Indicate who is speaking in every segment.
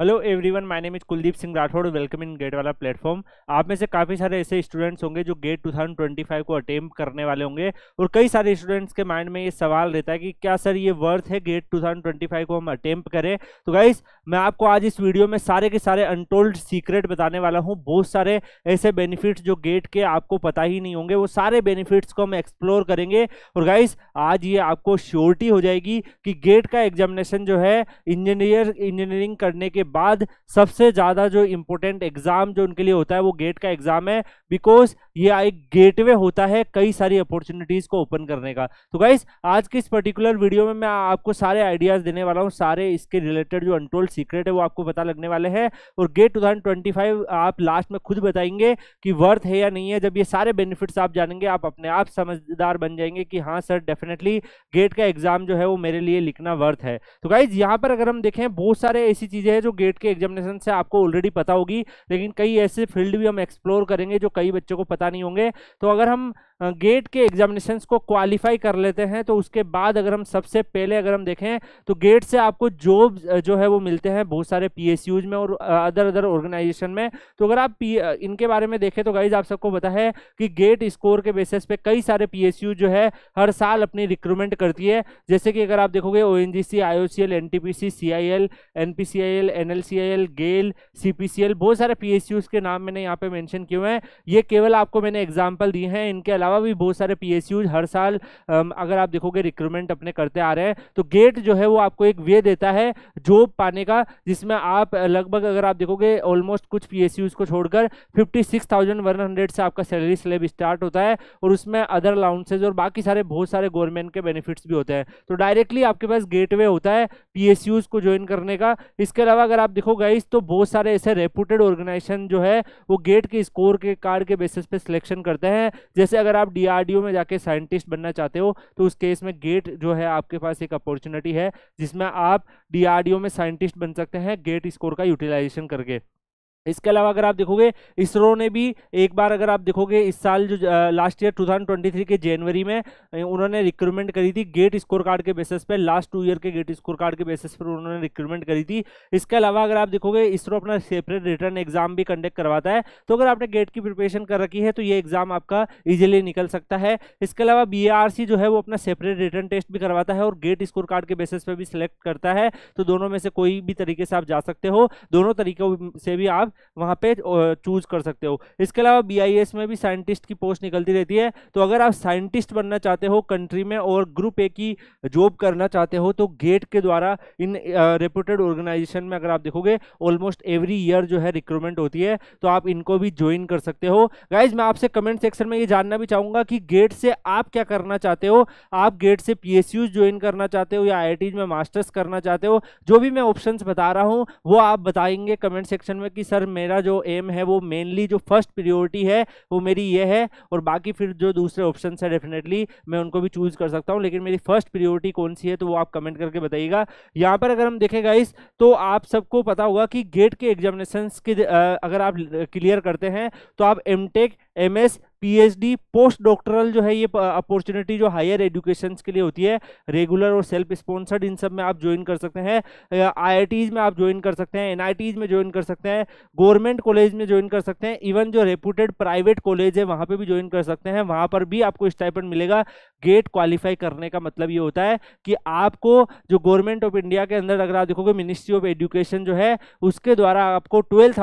Speaker 1: hello everyone my name is Kuldeep Singh Rathore welcome in GATE वाला platform आप में से काफ़ी सारे ऐसे स्टूडेंट्स होंगे जो गेट 2025 को अटेम्प करने वाले होंगे और कई सारे स्टूडेंट्स के माइंड में ये सवाल रहता है कि क्या सर ये वर्थ है गेट 2025 को हम अटेम्प करें तो गाइज मैं आपको आज इस वीडियो में सारे के सारे अनटोल्ड सीक्रेट बताने वाला हूँ बहुत सारे ऐसे बेनिफिट्स जो गेट के आपको पता ही नहीं होंगे वो सारे बेनिफिट्स को हम एक्सप्लोर करेंगे और गाइज आज ये आपको श्योरिटी हो जाएगी कि गेट का एग्जामिनेशन जो है इंजीनियर इंजीनियरिंग करने के बाद सबसे ज़्यादा जो इम्पोर्टेंट एग्ज़ाम जो उनके लिए होता है वो गेट का एग्ज़ाम है बिकॉज ये एक गेटवे होता है कई सारी अपॉर्चुनिटीज़ को ओपन करने का तो गाइस आज के इस पर्टिकुलर वीडियो में मैं आपको सारे आइडियाज़ देने वाला हूँ सारे इसके रिलेटेड जो अनटोल्ड सीक्रेट है वो आपको पता लगने वाले हैं और गेट टू आप लास्ट में खुद बताएंगे कि वर्थ है या नहीं है जब ये सारे बेनिफिट्स आप जानेंगे आप अपने आप समझदार बन जाएंगे कि हाँ सर डेफिनेटली गेट का एग्ज़ाम जो है वो मेरे लिए लिखना वर्थ है तो गाइज यहाँ पर अगर हम देखें बहुत सारे ऐसी चीज़ें हैं जो गेट के एग्जामिनेशन से आपको ऑलरेडी पता होगी लेकिन कई ऐसे फील्ड भी हम एक्सप्लोर करेंगे जो कई बच्चों को पता नहीं होंगे तो अगर हम गेट के एग्जामिनेशन को क्वालिफाई कर लेते हैं तो उसके बाद अगर हम सबसे पहले अगर हम देखें तो गेट से आपको जॉब जो है वो मिलते हैं बहुत सारे पी में और अदर अदर ऑर्गेनाइजेशन में तो अगर आप पी इनके बारे में देखें तो गाइज आप सबको पता है कि गेट स्कोर के बेसिस पे कई सारे पी जो है हर साल अपनी रिक्रूटमेंट करती है जैसे कि अगर आप देखोगे O N G C I O C L N T P C C I L N P C I L N L C I L GAIL C P C L बहुत सारे पी के नाम मैंने यहाँ पे मैंशन किए हैं ये केवल आपको मैंने एग्जाम्पल दिए हैं इनके अलावा भी बहुत सारे पी हर साल अगर आप देखोगे रिक्रूटमेंट अपने करते आ रहे हैं तो गेट जो है वो आपको एक वे देता है जॉब पाने का जिसमें आप लगभग अगर आप देखोगे ऑलमोस्ट कुछ पी को छोड़कर फिफ्टी से आपका सैलरी स्लेब स्टार्ट होता है और उसमें अदर अलाउंसेज और बाकी सारे बहुत सारे गवर्नमेंट के बेनिफिट्स भी होते हैं तो डायरेक्टली आपके पास वे होता है पी को ज्वाइन करने का इसके अलावा अगर आप देखोगे इस तो बहुत सारे ऐसे रेपूटेड ऑर्गेनाइजेशन जो है वो गेट के स्कोर के कार्ड के बेसिस पे सिलेक्शन करते हैं जैसे अगर अगर आप डीआरडीओ में जाके साइंटिस्ट बनना चाहते हो तो उस केस में गेट जो है आपके पास एक अपॉर्चुनिटी है जिसमें आप डीआरडीओ में साइंटिस्ट बन सकते हैं गेट स्कोर का यूटिलाइजेशन करके इसके अलावा अगर आप देखोगे इसरो ने भी एक बार अगर आप देखोगे इस साल जो लास्ट ईयर 2023 के जनवरी में उन्होंने रिक्रूटमेंट करी थी गेट स्कोर कार्ड के बेसिस पे लास्ट टू ईयर के गेट स्कोर कार्ड के बेसिस पर उन्होंने रिक्रूटमेंट करी थी इसके अलावा अगर आप देखोगे इसरो अपना सेपरेट रिटर्न एग्जाम भी कंडक्ट करवाता है तो अगर आपने गेट की प्रिपरेशन कर रखी है तो ये एग्जाम आपका ईजिली निकल सकता है इसके अलावा बी जो है वो अपना सेपरेट रिटर्न टेस्ट भी करवाता है और गेट स्कोर कार्ड के बेसिस पर भी सिलेक्ट करता है तो दोनों में से कोई भी तरीके से आप जा सकते हो दोनों तरीकों से भी आप वहाँ पे चूज कर सकते हो इसके अलावा बी में भी साइंटिस्ट की पोस्ट निकलती रहती है तो अगर आप साइंटिस्ट बनना चाहते हो कंट्री में और ग्रुप ए की जॉब करना चाहते हो तो गेट के द्वारा इन रेपूटेड ऑर्गेनाइजेशन में अगर आप देखोगे ऑलमोस्ट एवरी ईयर जो है रिक्रूटमेंट होती है तो आप इनको भी ज्वाइन कर सकते हो गाइज मैं आपसे कमेंट सेक्शन में ये जानना भी चाहूँगा कि गेट से आप क्या करना चाहते हो आप गेट से पी ज्वाइन करना चाहते हो या आई में मास्टर्स करना चाहते हो जो भी मैं ऑप्शन बता रहा हूँ वो आप बताएंगे कमेंट सेक्शन में कि सर सर मेरा जो एम है वो मेनली जो फर्स्ट प्रियोरिटी है वो मेरी ये है और बाकी फिर जो दूसरे ऑप्शन है डेफिनेटली मैं उनको भी चूज़ कर सकता हूँ लेकिन मेरी फर्स्ट प्रियोरिटी कौन सी है तो वो आप कमेंट करके बताइएगा यहाँ पर अगर हम देखें गाइस तो आप सबको पता होगा कि गेट के एग्जामिनेशन के अगर आप क्लियर करते हैं तो आप tech MS PhD post doctoral जो है ये अपॉर्चुनिटी जो हायर एजुकेशन के लिए होती है रेगुलर और सेल्फ स्पॉन्सर्ड इन सब में आप ज्वाइन कर सकते हैं टीज में आप ज्वाइन कर सकते हैं टीज में ज्वाइन कर सकते हैं गवर्नमेंट कॉलेज में ज्वाइन कर सकते हैं इवन जो रेपूटेड प्राइवेट कॉलेज है वहाँ पर भी ज्वाइन कर सकते हैं वहाँ पर भी आपको स्टाइपेंड मिलेगा गेट क्वालिफाई करने का मतलब ये होता है कि आपको जो गवर्नमेंट ऑफ इंडिया के अंदर अगर आप देखोगे मिनिस्ट्री ऑफ एजुकेशन जो है उसके द्वारा आपको ट्वेल्व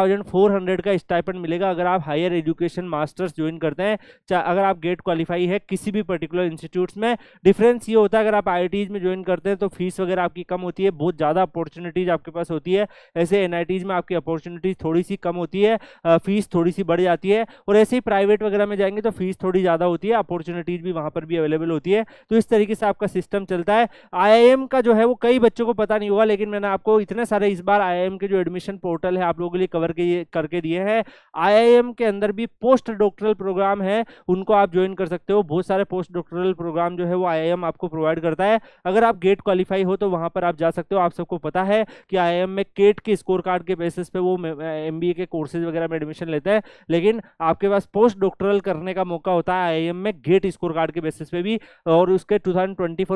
Speaker 1: का स्टाइपेंड मिलेगा अगर आप higher education master masters join करते हैं चाहे अगर आप गेट क्वालिफाई है किसी भी पर्टिकुलर इंस्टीट्यूट्स में डिफरेंस ये होता है अगर आप आई e में ज्वाइन करते हैं तो फीस वगैरह आपकी कम होती है बहुत ज़्यादा अपॉर्चुनिटीज़ आपके पास होती है ऐसे एन e में आपकी अपॉर्चुनिटीज़ थोड़ी सी कम होती है फीस थोड़ी सी बढ़ जाती है और ऐसे ही प्राइवेट वगैरह में जाएंगे तो फीस थोड़ी ज़्यादा होती है अपॉर्चुनिटीज़ भी वहाँ पर भी अवेलेबल होती है तो इस तरीके से आपका सिस्टम चलता है आई का जो है वो कई बच्चों को पता नहीं होगा लेकिन मैंने आपको इतने सारे इस बार आई के जो एडमिशन पोर्टल है आप लोगों के लिए कवर के करके दिए हैं आई के अंदर भी पोस्ट डॉक्टरल प्रोग्राम है उनको आप ज्वाइन कर सकते हो बहुत सारे पोस्ट डॉक्टरल प्रोग्राम जो है वो आई आपको प्रोवाइड करता है अगर आप गेट क्वालिफाई हो तो वहाँ पर आप जा सकते हो आप सबको पता है कि आई में केट के स्कोर कार्ड के बेसिस पे वो एम के कोर्सेज वगैरह में एडमिशन लेता है लेकिन आपके पास पोस्ट डॉक्टरल करने का मौका होता है आई में गेट स्कोर कार्ड के बेसिस पे भी और उसके टू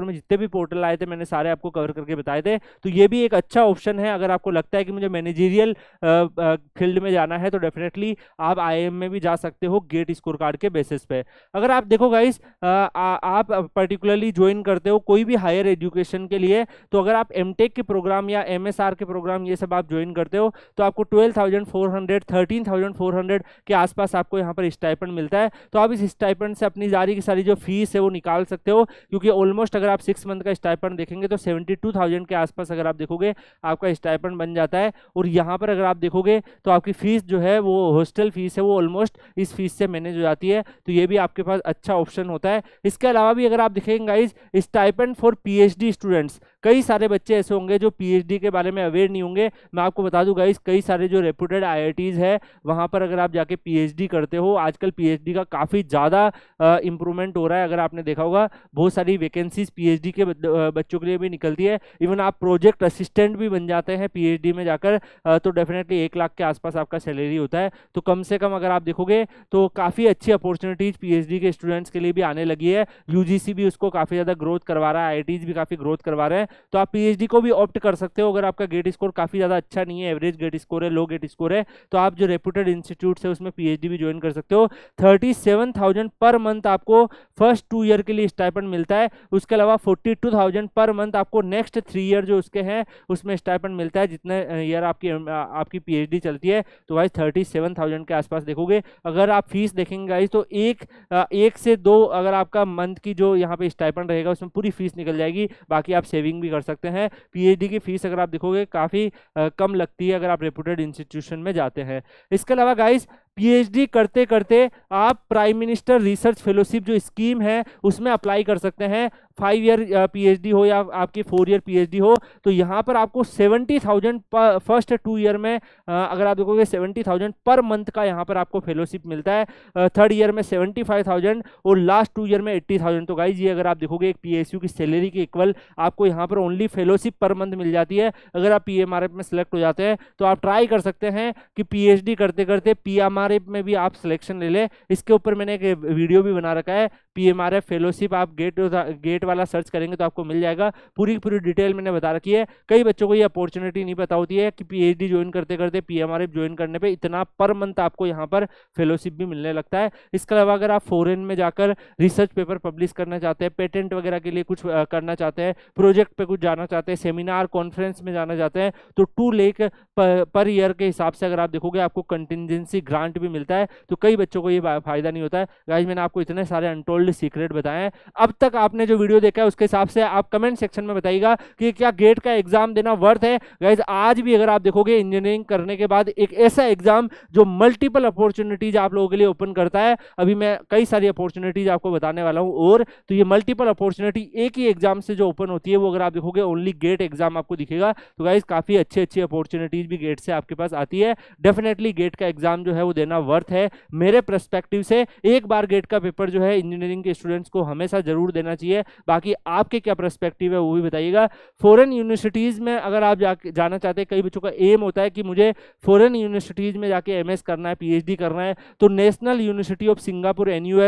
Speaker 1: में जितने भी पोर्टल आए थे मैंने सारे आपको कवर करके बताए थे तो ये भी एक अच्छा ऑप्शन है अगर आपको लगता है कि मुझे मैनेजीरियल फील्ड में जाना है तो डेफिनेटली आप आई में भी जा सकते हो गेट स्कोर कार्ड के बेसिस पे अगर आप देखो गाइस आप पर्टिकुलरली ज्वाइन करते हो कोई भी हायर एजुकेशन के लिए तो अगर आप एम के प्रोग्राम या एम के प्रोग्राम ये सब आप ज्वाइन करते हो तो आपको twelve thousand four hundred thirteen thousand four hundred के आसपास आपको यहाँ पर स्टाइपन मिलता है तो आप इस स्टाइपन से अपनी जारी की सारी जो फीस है वो निकाल सकते हो क्योंकि ऑलमोस्ट अगर आप सिक्स मंथ का स्टाइपन देखेंगे तो सेवेंटी टू थाउजेंड के आसपास अगर आप देखोगे आपका स्टाइपन बन जाता है और यहाँ पर अगर आप देखोगे तो आपकी फीस जो है वो हॉस्टल फीस है वो ऑलमोस्ट इस फीस इससे मैनेज हो जाती है तो ये भी आपके पास अच्छा ऑप्शन होता है इसके अलावा भी अगर आप देखेंगे guys stipend for PhD students कई सारे बच्चे ऐसे होंगे जो पीएचडी के बारे में अवेयर नहीं होंगे मैं आपको बता दूंगा इस कई सारे जो रेपूटेड आई है वहाँ पर अगर आप जाके पीएचडी करते हो आजकल पीएचडी का काफ़ी ज़्यादा इंप्रूवमेंट हो रहा है अगर आपने देखा होगा बहुत सारी वैकेंसीज पीएचडी के बच्चों के लिए भी निकलती है इवन आप प्रोजेक्ट असिस्टेंट भी बन जाते हैं पीएचडी में जाकर तो डेफिनेटली एक लाख के आसपास आपका सैलरी होता है तो कम से कम अगर आप देखोगे तो काफ़ी अच्छी अपॉर्चुनिटीज़ पीएचडी के स्टूडेंट्स के लिए भी आने लगी है यूजीसी भी उसको काफ़ी ज़्यादा ग्रोथ करवा रहा है आई भी काफ़ी ग्रोथ करवा रहे हैं तो आप पी को भी ऑप्ट कर सकते हो अगर आपका गेट स्कोर काफ़ी ज़्यादा अच्छा नहीं है एवरेज गेट स्कोर है लो गेट स्कोर है तो आप जो रेपूटेड इंस्टीट्यूट है उसमें पी भी ज्वाइन कर सकते हो thirty seven thousand per month आपको फर्स्ट टू ईयर के लिए स्टाइपन मिलता है उसके अलावा forty two thousand per month आपको नेक्स्ट थ्री ईयर जो उसके हैं उसमें स्टाइपन मिलता है जितने ईयर आपकी आपकी पी चलती है तो वाइज थर्टी सेवन थाउजेंड के आसपास देखोगे अगर आप फीस देखेंगे गाइज तो एक एक से दो अगर आपका मंथ की जो यहाँ पे स्टाइपेंड रहेगा उसमें पूरी फीस निकल जाएगी बाकी आप सेविंग भी कर सकते हैं पीएचडी की फीस अगर आप देखोगे काफ़ी कम लगती है अगर आप रेपूटेड इंस्टीट्यूशन में जाते हैं इसके अलावा गाइस पीएचडी करते करते आप प्राइम मिनिस्टर रिसर्च फेलोशिप जो स्कीम है उसमें अप्लाई कर सकते हैं फाइव ईयर पीएचडी हो या आपकी फोर ईयर पीएचडी हो तो यहाँ पर आपको seventy thousand first two year में uh, अगर आप देखोगे सेवेंटी थाउजेंड पर मंथ का यहाँ पर आपको फेलोशिप मिलता है थर्ड uh, ईयर में सेवेंटी फाइव थाउजेंड और लास्ट टू ईयर में एट्टी थाउजेंड तो गाई जी अगर आप देखोगे एक पीएसयू की सैलरी के इक्वल आपको यहाँ पर ओनली फेलोशिप पर मंथ मिल जाती है अगर आप पी में सेलेक्ट हो जाते हैं तो आप ट्राई कर सकते हैं कि पी करते करते पी एफ में भी आप सिलेक्शन ले ले इसके ऊपर मैंने एक वीडियो भी बना रखा है पीएमआरएफ फेलोशिप आप गेट गेट वाला सर्च करेंगे तो आपको मिल जाएगा पूरी पूरी डिटेल मैंने बता रखी है कई बच्चों को ये अपॉर्चुनिटी नहीं पता होती है कि पी ज्वाइन करते करते एम ज्वाइन करने पर इतना पर मंथ आपको यहाँ पर फेलोशिप भी मिलने लगता है इसके अलावा अगर आप फॉरन में जाकर रिसर्च पेपर पब्लिश करना चाहते हैं पेटेंट वगैरह के लिए कुछ करना चाहते हैं प्रोजेक्ट पर कुछ जाना चाहते हैं सेमिनार कॉन्फ्रेंस में जाना चाहते हैं तो टू लेख पर ईयर के हिसाब से अगर आप देखोगे आपको कंटिजेंसी ग्रांट पॉइंट भी मिलता है तो कई बच्चों को ये फायदा नहीं होता है गाइज मैंने आपको इतने सारे अनटोल्ड सीक्रेट बताए हैं अब तक आपने जो वीडियो देखा है उसके हिसाब से आप कमेंट सेक्शन में बताइएगा कि क्या गेट का एग्जाम देना वर्थ है गाइज आज भी अगर आप देखोगे इंजीनियरिंग करने के बाद एक ऐसा एग्जाम जो मल्टीपल अपॉर्चुनिटीज आप लोगों के लिए ओपन करता है अभी मैं कई सारी अपॉर्चुनिटीज आपको बताने वाला हूँ और तो ये मल्टीपल अपॉर्चुनिटी एक ही एग्जाम से जो ओपन होती है वो अगर आप देखोगे ओनली गेट एग्जाम आपको दिखेगा तो गाइज काफी अच्छी अच्छी अपॉर्चुनिटीज भी गेट से आपके पास आती है डेफिनेटली गेट का एग्जाम जो है वो देना वर्थ है मेरे प्रस्पेक्टिव से एक बार गेट का पेपर जो है इंजीनियरिंग के स्टूडेंट्स को हमेशा जरूर देना चाहिए बाकी आपके क्या प्रस्पेक्टिव है वो भी बताइएगा फॉरन यूनिवर्सिटीज़ में अगर आप जा, जाना चाहते हैं कई बच्चों का एम होता है कि मुझे फॉरन यूनिवर्सिटीज़ में जाके एम करना है पी करना है तो National University of Singapore N U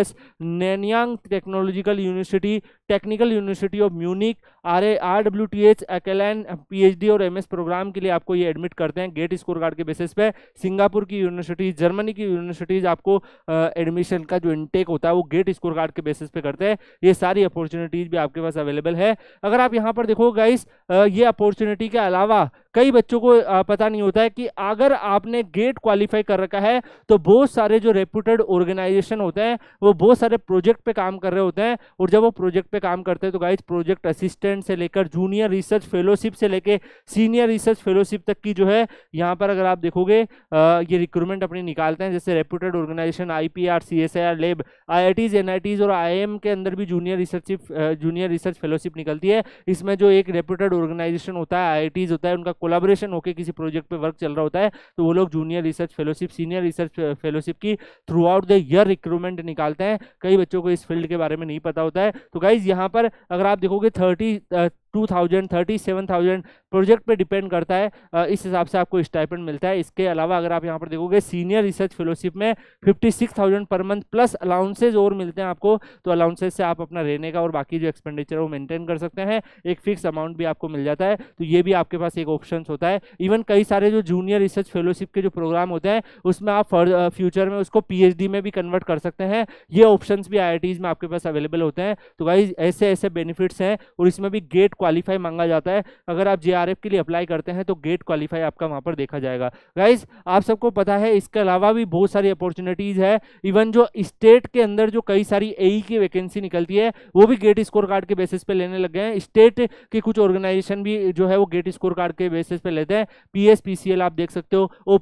Speaker 1: technological university technical university of Munich R A R W T H एक्ल और एमएस प्रोग्राम के लिए आपको ये एडमिट करते हैं गेट स्कोर कार्ड के बेसिस पे सिंगापुर की यूनिवर्सिटी जर्मन यानी कि यूनिवर्सिटीज आपको एडमिशन का जो इनटेक होता है वो गेट स्कोर कार्ड के बेसिस पे करते हैं ये सारी अपॉर्चुनिटीज भी आपके पास अवेलेबल है अगर आप यहाँ पर देखो गाइस ये अपॉर्चुनिटी के अलावा कई बच्चों को पता नहीं होता है कि अगर आपने गेट क्वालिफाई कर रखा है तो बहुत सारे जो रेप्यूटेड ऑर्गेनाइजेशन होते हैं वो बहुत सारे प्रोजेक्ट पे काम कर रहे होते हैं और जब वो प्रोजेक्ट पे काम करते हैं तो गाइज प्रोजेक्ट असिस्टेंट से लेकर जूनियर रिसर्च फेलोशिप से लेकर सीनियर रिसर्च फेलोशिप तक की जो है यहाँ पर अगर आप देखोगे ये रिक्रूटमेंट अपनी निकालते हैं जैसे reputed organization I P R C S I R lab I I Ts N I Ts और आई एम के अंदर भी junior research junior research fellowship निकलती है इसमें जो एक रेप्यूटेड ऑर्गेनाइजेशन होता है आई आई टीज होता है उनका कोलाबोरेशन होकर किसी प्रोजेक्ट पे वर्क चल रहा होता है तो वो लोग junior research fellowship senior research fellowship की throughout the year recruitment निकालते हैं कई बच्चों को इस फील्ड के बारे में नहीं पता होता है तो गाइज यहाँ पर अगर आप देखोगे thirty two thousand thirty seven thousand project पे डिपेंड करता है इस हिसाब से आपको स्टाइपेंड मिलता है इसके अलावा अगर आप यहाँ पर देखोगे सीनियर रिसर्च फेलोशिप में fifty six thousand per month plus allowances और मिलते हैं आपको तो अलाउंसेज से आप अपना रहने का और बाकी जो एक्सपेंडिचर है वो मेंटेन कर सकते हैं एक फिक्स अमाउंट भी आपको मिल जाता है तो ये भी आपके पास एक ऑप्शन होता है इवन कई सारे जो जूनियर रिसर्च फेलोशिप के जो प्रोग्राम होते हैं उसमें आप फ्यूचर में उसको पी में भी कन्वर्ट कर सकते हैं ये ऑप्शन भी आई में आपके पास अवेलेबल होते हैं तो भाई ऐसे ऐसे बेनिफिट्स हैं और इसमें भी गेट क्वालिफाई मांगा जाता है अगर आप जे के लिए अप्लाई करते हैं तो गेट क्वालिफाई आपका वहाँ पर देखा जाएगा गाइज आप सबको पता है इसके अलावा भी बहुत सारी अपॉर्चुनिटीज़ है इवन जो स्टेट के अंदर जो कई सारी ए e की वैकेंसी निकलती है वो भी गेट स्कोर कार्ड के बेसिस पर लेने लग गए हैं स्टेट के कुछ ऑर्गेनाइजेशन भी जो है वो गेट स्कोर कार्ड के बेसिस पर लेते हैं पीएसपीसीएल आप देख सकते हो ओ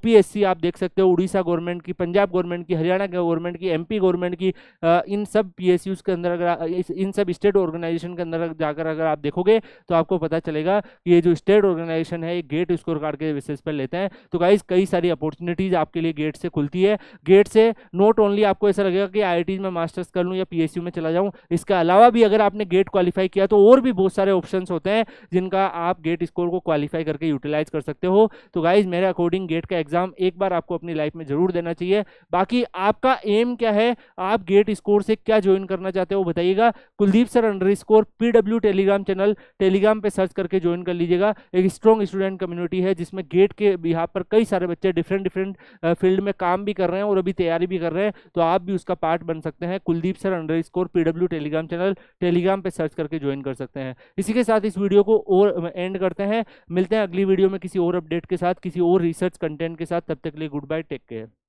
Speaker 1: आप देख सकते हो उड़ीसा गवर्नमेंट की पंजाब गवर्नमेंट की हरियाणा गवर्नमेंट की एमपी गवर्नमेंट की आ, इन सब पीएसयूज के अंदर अगर इन सब स्टेट ऑर्गेनाइजेशन के अंदर जाकर अगर आप देखोगे तो आपको पता चलेगा कि ये जो स्टेट ऑर्गेनाइजेशन है ये गेट स्कोर कार्ड के बेसिस पर लेते हैं तो गाइज कई सारी अपॉर्चुनिटीज़ आपके लिए गेट से खुलती है गेट से नॉट ओनली आपको ऐसा लगेगा कि आई में मास्टर्स कर लूँ या पी में चला जाऊँ इसके अलावा भी अगर आपने गेट क्वालिफाई किया तो और भी बहुत सारे ऑप्शन होते हैं जिनका आप गेट स्कोर को क्वालिफाई करके यूटिलाइज कर सकते हो तो गाइज मेरे अकॉर्डिंग गेट का एग्जाम एक बार आपको अपनी लाइफ में जरूर देना चाहिए बाकी आपका एम क्या है आप गेट स्कोर से क्या ज्वाइन करना चाहते हो बताइएगा Kuldeep sir underscore PW telegram channel telegram पे सर्च करके ज्वाइन कर लीजिएगा एक स्ट्रॉन्ग स्टूडेंट कम्युनिटी है जिसमें गेट के यहाँ पर कई सारे बच्चे डिफरेंट डिफरेंट फील्ड में काम भी कर रहे हैं और अभी तैयारी भी कर रहे हैं तो आप भी उसका पार्ट बन सकते हैं Kuldeep sir underscore telegram channel telegram पर सर्च करके ज्वाइन कर सकते हैं इसी के साथ इस वीडियो को और एंड करते हैं मिलते हैं अगली वीडियो में किसी और अपडेट के साथ किसी और रिसर्च कंटेंट के साथ तब तक के लिए गुड बाय टेक केयर